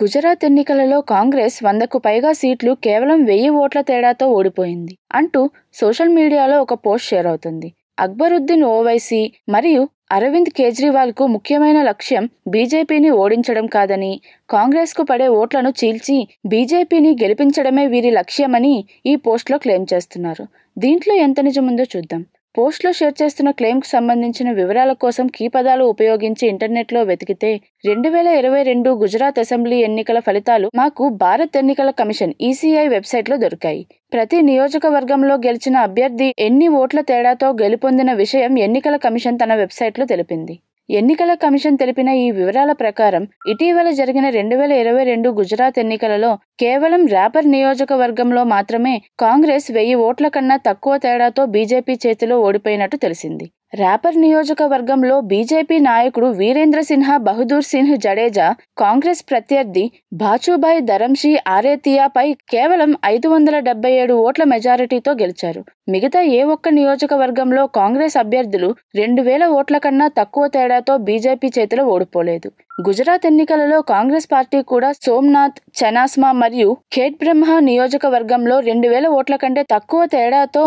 గుజరాత్ ఎన్నికలలో కాంగ్రెస్ వందకు పైగా సీట్లు కేవలం వెయ్యి ఓట్ల తేడాతో ఓడిపోయింది అంటూ సోషల్ మీడియాలో ఒక పోస్ట్ షేర్ అవుతుంది అక్బరుద్దీన్ ఓవైసీ మరియు అరవింద్ కేజ్రీవాల్కు ముఖ్యమైన లక్ష్యం బీజేపీని ఓడించడం కాదని కాంగ్రెస్కు పడే ఓట్లను చీల్చి బీజేపీని గెలిపించడమే వీరి లక్ష్యమని ఈ పోస్ట్లో క్లెయిమ్ చేస్తున్నారు దీంట్లో ఎంత నిజముందో చూద్దాం పోస్ట్లో షేర్ చేస్తున్న క్లెయిమ్కు సంబంధించిన వివరాల కోసం కీపదాలు ఉపయోగించి ఇంటర్నెట్లో వెతికితే రెండు వేల ఇరవై రెండు గుజరాత్ అసెంబ్లీ ఎన్నికల ఫలితాలు మాకు భారత్ ఎన్నికల కమిషన్ ఈసీఐ వెబ్సైట్లో దొరికాయి ప్రతి నియోజకవర్గంలో గెలిచిన అభ్యర్థి ఎన్ని ఓట్ల తేడాతో గెలుపొందిన విషయం ఎన్నికల కమిషన్ తన వెబ్సైట్లో తెలిపింది ఎన్నికల కమిషన్ తెలిపిన ఈ వివరాల ప్రకారం ఇటీవల జరిగిన రెండు వేల ఇరవై రెండు గుజరాత్ ఎన్నికలలో కేవలం ర్యాపర్ నియోజకవర్గంలో మాత్రమే కాంగ్రెస్ వెయ్యి ఓట్ల కన్నా తక్కువ తేడాతో బీజేపీ చేతిలో ఓడిపోయినట్టు తెలిసింది ర్యాపర్ నియోజకవర్గంలో బీజేపీ నాయకుడు వీరేంద్ర సిన్హా బహదూర్ సింహ్ జడేజా కాంగ్రెస్ ప్రత్యర్థి బాచుభాయ్ ధరంషి ఆరేతియాపై కేవలం ఐదు వందల డెబ్బై ఏడు ఓట్ల మెజారిటీతో గెలిచారు మిగతా ఏ ఒక్క నియోజకవర్గంలో కాంగ్రెస్ అభ్యర్థులు రెండు వేల ఓట్ల కన్నా తక్కువ తేడాతో బీజేపీ చేతిలో ఓడిపోలేదు గుజరాత్ ఎన్నికలలో కాంగ్రెస్ పార్టీ కూడా సోమ్నాథ్ చనాస్మా మరియు ఖేట్ బ్రహ్మ నియోజకవర్గంలో రెండు వేల ఓట్ల కంటే తక్కువ తేడాతో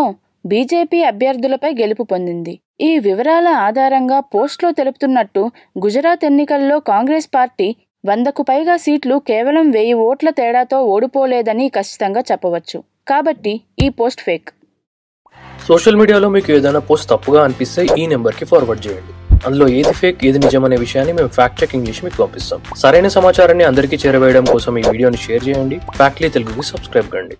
బీజేపీ అభ్యర్థులపై గెలుపు పొందింది ఈ వివరాల ఆధారంగా పోస్ట్లో తెలుపుతున్నట్టు గుజరాత్ ఎన్నికల్లో కాంగ్రెస్ పార్టీ వందకు పైగా సీట్లు కేవలం వెయ్యి ఓట్ల తేడాతో ఓడిపోలేదని ఖచ్చితంగా చెప్పవచ్చు కాబట్టి ఈ పోస్ట్ ఫేక్ సోషల్ మీడియాలో మీకు ఏదైనా పోస్ట్ తప్పుగా అనిపిస్తే ఈ నెంబర్కి ఫార్వర్డ్ చేయండి అందులో ఏది ఫేక్ ఏది నిజమనే విషయాన్ని మేము ఫ్యాక్ట్ చెకింగ్ చేసి మీకు పంపిస్తాం సరైన సమాచారాన్ని అందరికీ చేరవేయడం కోసం ఈ వీడియోని షేర్ చేయండి ఫ్యాక్ట్లీ తెలుగుకి సబ్స్క్రైబ్ కండి